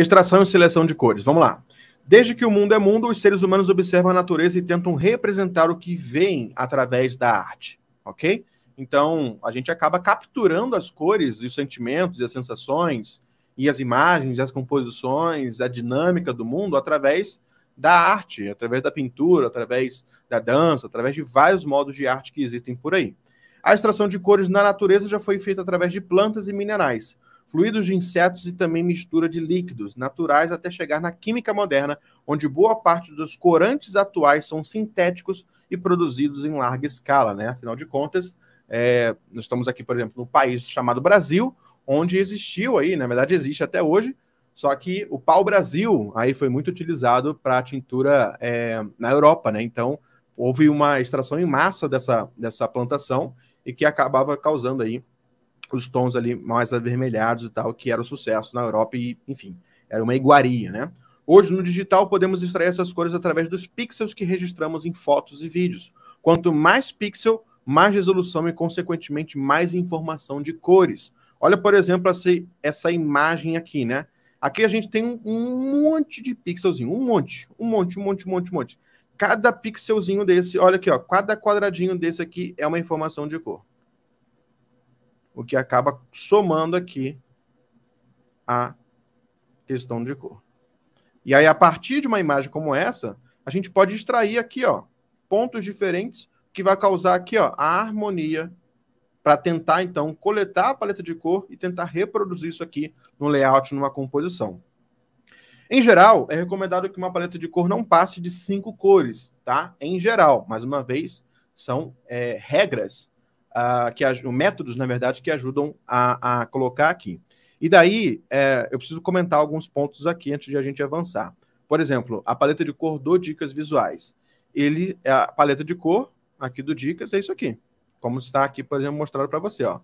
Extração e seleção de cores. Vamos lá. Desde que o mundo é mundo, os seres humanos observam a natureza e tentam representar o que vem através da arte, ok? Então, a gente acaba capturando as cores e os sentimentos e as sensações e as imagens, as composições, a dinâmica do mundo através da arte, através da pintura, através da dança, através de vários modos de arte que existem por aí. A extração de cores na natureza já foi feita através de plantas e minerais fluidos de insetos e também mistura de líquidos naturais até chegar na química moderna, onde boa parte dos corantes atuais são sintéticos e produzidos em larga escala, né? Afinal de contas, é, nós estamos aqui, por exemplo, num país chamado Brasil, onde existiu aí, na verdade existe até hoje, só que o pau-brasil aí foi muito utilizado para tintura é, na Europa, né? Então houve uma extração em massa dessa, dessa plantação e que acabava causando aí os tons ali mais avermelhados e tal, que era o sucesso na Europa e, enfim, era uma iguaria, né? Hoje, no digital, podemos extrair essas cores através dos pixels que registramos em fotos e vídeos. Quanto mais pixel, mais resolução e, consequentemente, mais informação de cores. Olha, por exemplo, essa, essa imagem aqui, né? Aqui a gente tem um, um monte de pixelzinho, um monte, um monte, um monte, um monte, um monte. Cada pixelzinho desse, olha aqui, ó, cada quadradinho desse aqui é uma informação de cor o que acaba somando aqui a questão de cor. E aí, a partir de uma imagem como essa, a gente pode extrair aqui, ó, pontos diferentes que vai causar aqui, ó, a harmonia para tentar, então, coletar a paleta de cor e tentar reproduzir isso aqui no layout, numa composição. Em geral, é recomendado que uma paleta de cor não passe de cinco cores, tá? Em geral, mais uma vez, são é, regras uh, que métodos, na verdade, que ajudam a, a colocar aqui. E daí, é, eu preciso comentar alguns pontos aqui antes de a gente avançar. Por exemplo, a paleta de cor do Dicas Visuais. Ele, a paleta de cor aqui do Dicas é isso aqui. Como está aqui, por exemplo, mostrado para você. Ó.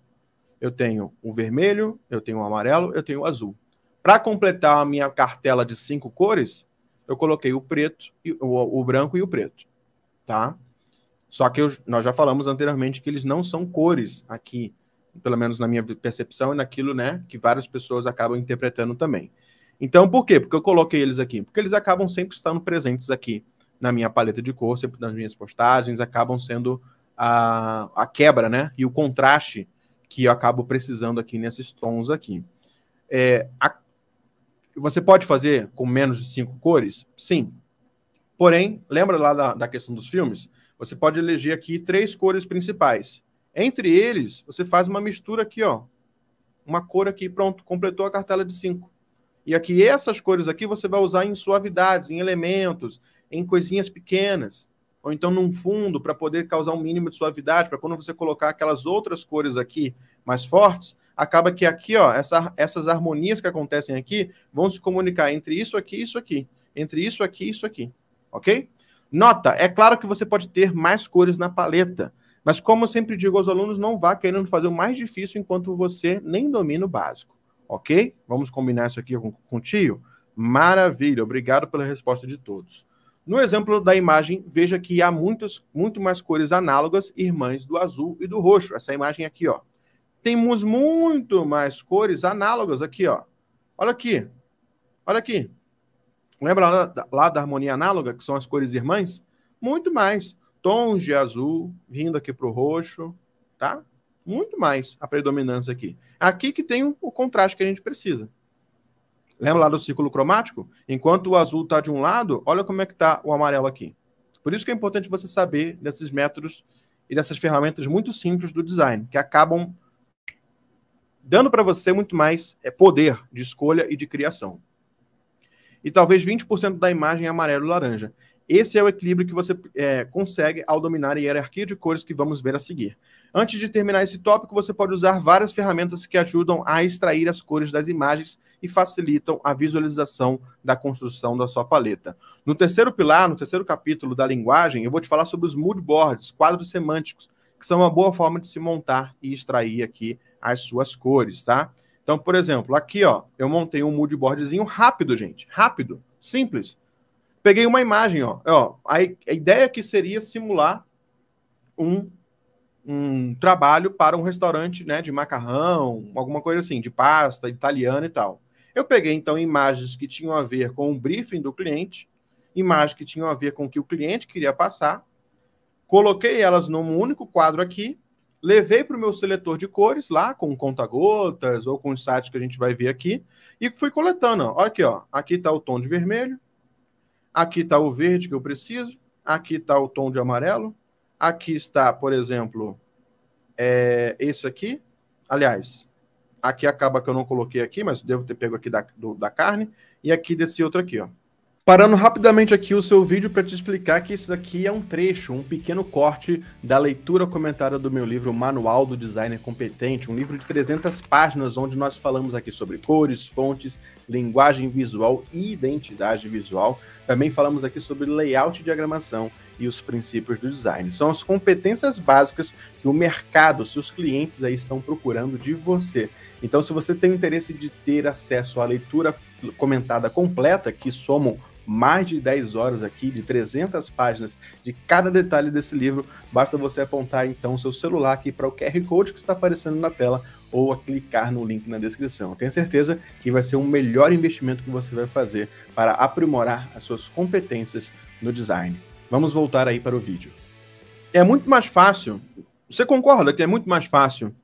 Eu tenho o vermelho, eu tenho o amarelo, eu tenho o azul. Para completar a minha cartela de cinco cores, eu coloquei o preto, o, o branco e o preto. Tá? Só que eu, nós já falamos anteriormente que eles não são cores aqui, pelo menos na minha percepção e naquilo né, que várias pessoas acabam interpretando também. Então, por quê? Porque eu coloquei eles aqui? Porque eles acabam sempre estando presentes aqui na minha paleta de cor, sempre nas minhas postagens, acabam sendo a, a quebra, né? E o contraste que eu acabo precisando aqui nesses tons aqui. É, a, você pode fazer com menos de cinco cores? Sim. Porém, lembra lá da, da questão dos filmes? Você pode eleger aqui três cores principais. Entre eles, você faz uma mistura aqui, ó. Uma cor aqui, pronto, completou a cartela de cinco. E aqui, essas cores aqui, você vai usar em suavidades, em elementos, em coisinhas pequenas. Ou então num fundo, para poder causar um mínimo de suavidade, para quando você colocar aquelas outras cores aqui mais fortes, acaba que aqui, ó, essa, essas harmonias que acontecem aqui vão se comunicar entre isso aqui e isso aqui, entre isso aqui e isso aqui, ok? Nota: é claro que você pode ter mais cores na paleta, mas como eu sempre digo aos alunos, não vá querendo fazer o mais difícil enquanto você nem domina o básico, ok? Vamos combinar isso aqui com, com o tio? Maravilha, obrigado pela resposta de todos. No exemplo da imagem, veja que há muitos, muito mais cores análogas, irmãs do azul e do roxo. Essa imagem aqui, ó. Temos muito mais cores análogas aqui, ó. Olha aqui. Olha aqui. Lembra lá da, lá da harmonia análoga, que são as cores irmãs? Muito mais. Tons de azul, vindo aqui para o roxo, tá? Muito mais a predominância aqui. Aqui que tem o contraste que a gente precisa. Lembra lá do ciclo cromático? Enquanto o azul está de um lado, olha como é que está o amarelo aqui. Por isso que é importante você saber desses métodos e dessas ferramentas muito simples do design, que acabam dando para você muito mais é, poder de escolha e de criação e talvez 20% da imagem é amarelo-laranja. Esse é o equilíbrio que você é, consegue ao dominar a hierarquia de cores que vamos ver a seguir. Antes de terminar esse tópico, você pode usar várias ferramentas que ajudam a extrair as cores das imagens e facilitam a visualização da construção da sua paleta. No terceiro pilar, no terceiro capítulo da linguagem, eu vou te falar sobre os mood boards, quadros semânticos, que são uma boa forma de se montar e extrair aqui as suas cores, tá? Então, por exemplo, aqui ó, eu montei um mood boardzinho rápido, gente. Rápido, simples. Peguei uma imagem, ó. ó a, a ideia que seria simular um, um trabalho para um restaurante né, de macarrão, alguma coisa assim, de pasta italiana e tal. Eu peguei, então, imagens que tinham a ver com o briefing do cliente, imagens que tinham a ver com o que o cliente queria passar, coloquei elas num único quadro aqui levei para o meu seletor de cores lá, com conta-gotas ou com os sites que a gente vai ver aqui, e fui coletando. Ó. Olha aqui, ó. aqui está o tom de vermelho, aqui está o verde que eu preciso, aqui está o tom de amarelo, aqui está, por exemplo, é, esse aqui. Aliás, aqui acaba que eu não coloquei aqui, mas devo ter pego aqui da, do, da carne, e aqui desse outro aqui, ó. Parando rapidamente aqui o seu vídeo para te explicar que isso daqui é um trecho, um pequeno corte da leitura comentada do meu livro Manual do Designer Competente, um livro de 300 páginas onde nós falamos aqui sobre cores, fontes, linguagem visual e identidade visual. Também falamos aqui sobre layout e diagramação e os princípios do design. São as competências básicas que o mercado, seus clientes aí estão procurando de você. Então, se você tem interesse de ter acesso à leitura comentada completa, que somam mais de 10 horas aqui, de 300 páginas, de cada detalhe desse livro. Basta você apontar então seu celular aqui para o QR Code que está aparecendo na tela ou a clicar no link na descrição. tenha tenho certeza que vai ser o melhor investimento que você vai fazer para aprimorar as suas competências no design. Vamos voltar aí para o vídeo. É muito mais fácil. Você concorda que é muito mais fácil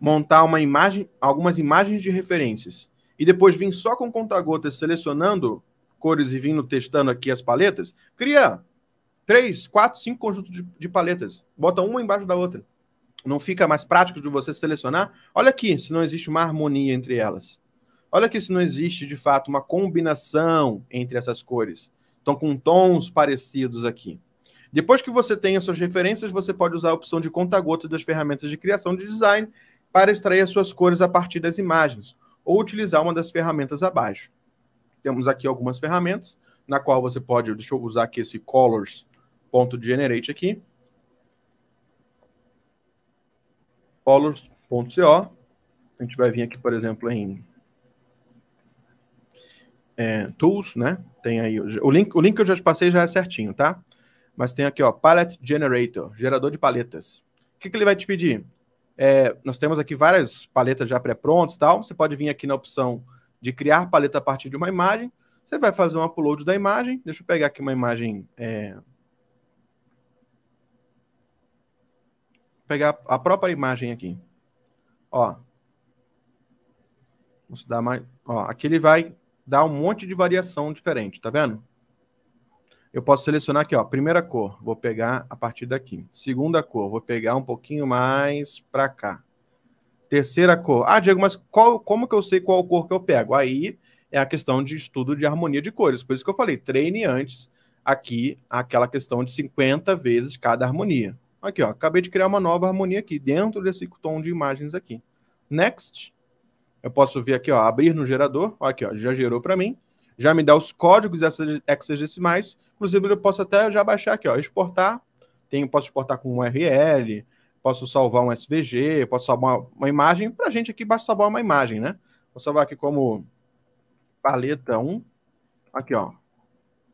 montar uma imagem, algumas imagens de referências e depois vir só com conta-gotas selecionando cores e vindo testando aqui as paletas, cria três, quatro, cinco conjuntos de, de paletas. Bota uma embaixo da outra. Não fica mais prático de você selecionar? Olha aqui, se não existe uma harmonia entre elas. Olha aqui se não existe, de fato, uma combinação entre essas cores. Estão com tons parecidos aqui. Depois que você tem as suas referências, você pode usar a opção de conta-gotas das ferramentas de criação de design para extrair as suas cores a partir das imagens, ou utilizar uma das ferramentas abaixo temos aqui algumas ferramentas, na qual você pode, deixa eu usar aqui esse colors.generate aqui, colors.co, a gente vai vir aqui, por exemplo, em é, tools, né? Tem aí o link, o link que eu já te passei já é certinho, tá? Mas tem aqui, ó, palette generator, gerador de paletas. O que, que ele vai te pedir? É, nós temos aqui várias paletas já pré-prontas, tal. Você pode vir aqui na opção de criar paleta a partir de uma imagem. Você vai fazer um upload da imagem. Deixa eu pegar aqui uma imagem. É... Vou pegar a própria imagem aqui. Ó. Vou dar mais. Ó, aqui ele vai dar um monte de variação diferente, tá vendo? Eu posso selecionar aqui, ó, primeira cor, vou pegar a partir daqui. Segunda cor, vou pegar um pouquinho mais para cá. Terceira cor. Ah, Diego, mas qual, como que eu sei qual cor que eu pego? Aí é a questão de estudo de harmonia de cores. Por isso que eu falei, treine antes aqui aquela questão de 50 vezes cada harmonia. Aqui, ó, acabei de criar uma nova harmonia aqui, dentro desse tom de imagens aqui. Next. Eu posso vir aqui, ó, abrir no gerador. Aqui, ó, já gerou para mim. Já me dá os códigos hexadecimais. Inclusive, eu posso até já baixar aqui, ó, exportar. Tenho, posso exportar com URL, posso salvar um SVG, posso salvar uma, uma imagem. Para a gente aqui, basta salvar uma imagem, né? Vou salvar aqui como paleta 1. Aqui, ó.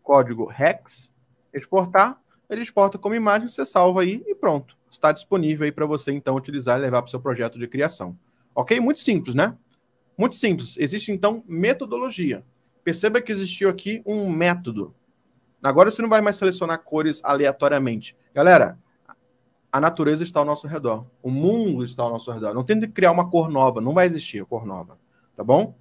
Código hex. Exportar. Ele exporta como imagem, você salva aí e pronto. Está disponível aí para você, então, utilizar e levar para o seu projeto de criação. Ok? Muito simples, né? Muito simples. Existe, então, metodologia. Perceba que existiu aqui um método. Agora você não vai mais selecionar cores aleatoriamente. Galera, a natureza está ao nosso redor. O mundo está ao nosso redor. Não de criar uma cor nova, não vai existir cor nova, tá bom?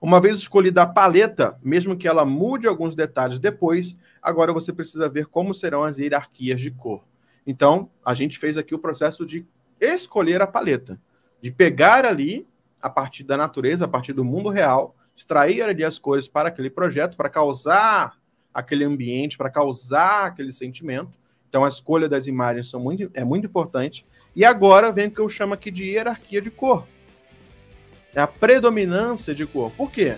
Uma vez escolhida a paleta, mesmo que ela mude alguns detalhes depois, agora você precisa ver como serão as hierarquias de cor. Então, a gente fez aqui o processo de escolher a paleta, de pegar ali, a partir da natureza, a partir do mundo real, extrair ali as cores para aquele projeto, para causar aquele ambiente, para causar aquele sentimento então a escolha das imagens são muito, é muito importante. E agora vem o que eu chamo aqui de hierarquia de cor. É a predominância de cor. Por quê?